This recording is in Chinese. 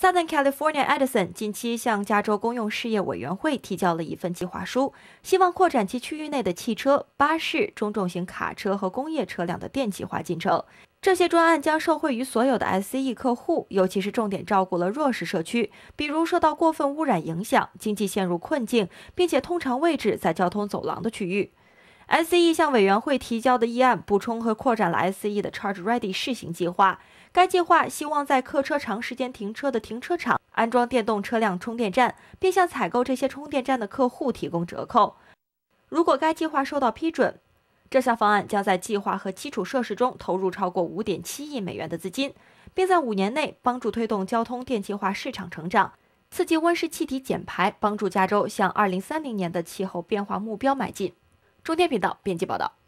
Southern California Edison 近期向加州公用事业委员会提交了一份计划书，希望扩展其区域内的汽车、巴士、中重型卡车和工业车辆的电气化进程。这些专案将受惠于所有的 SCE 客户，尤其是重点照顾了弱势社区，比如受到过分污染影响、经济陷入困境，并且通常位置在交通走廊的区域。SCE 向委员会提交的议案补充和扩展了 SCE 的 Charge Ready 试行计划。该计划希望在客车长时间停车的停车场安装电动车辆充电站，并向采购这些充电站的客户提供折扣。如果该计划受到批准，这项方案将在计划和基础设施中投入超过五点七亿美元的资金，并在五年内帮助推动交通电气化市场成长，刺激温室气体减排，帮助加州向二零三零年的气候变化目标迈进。中天频道编辑报道。